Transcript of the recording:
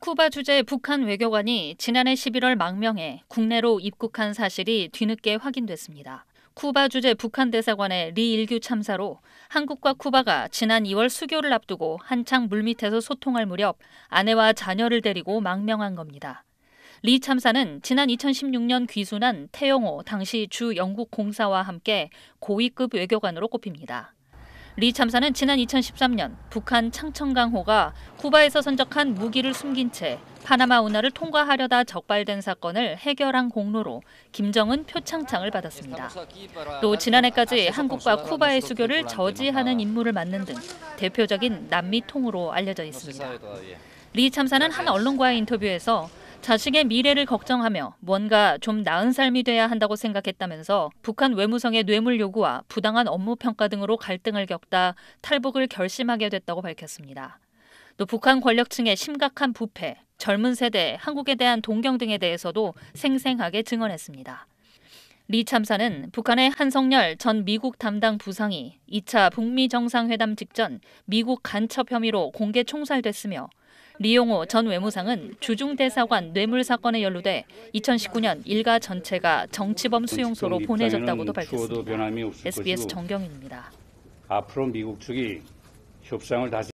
쿠바 주재 북한 외교관이 지난해 11월 망명해 국내로 입국한 사실이 뒤늦게 확인됐습니다. 쿠바 주재 북한 대사관의 리일규 참사로 한국과 쿠바가 지난 2월 수교를 앞두고 한창 물밑에서 소통할 무렵 아내와 자녀를 데리고 망명한 겁니다. 리 참사는 지난 2016년 귀순한 태영호 당시 주 영국 공사와 함께 고위급 외교관으로 꼽힙니다. 리 참사는 지난 2013년 북한 창천강호가 쿠바에서 선적한 무기를 숨긴 채 파나마 운하를 통과하려다 적발된 사건을 해결한 공로로 김정은 표창장을 받았습니다. 또 지난해까지 한국과 쿠바의 수교를 저지하는 임무를 맡는 등 대표적인 남미 통으로 알려져 있습니다. 리 참사는 한 언론과의 인터뷰에서 자식의 미래를 걱정하며 뭔가 좀 나은 삶이 돼야 한다고 생각했다면서 북한 외무성의 뇌물 요구와 부당한 업무 평가 등으로 갈등을 겪다 탈북을 결심하게 됐다고 밝혔습니다. 또 북한 권력층의 심각한 부패, 젊은 세대, 한국에 대한 동경 등에 대해서도 생생하게 증언했습니다. 리 참사는 북한의 한성열 전 미국 담당 부상이 2차 북미 정상회담 직전 미국 간첩 혐의로 공개 총살됐으며 리용호 전 외무상은 주중대사관 뇌물 사건에 연루돼 2019년 일가 전체가 정치범 수용소로 보내졌다고도 밝혔습니다. SBS 정경입니다. 앞으로 미국 측이 협상을 다시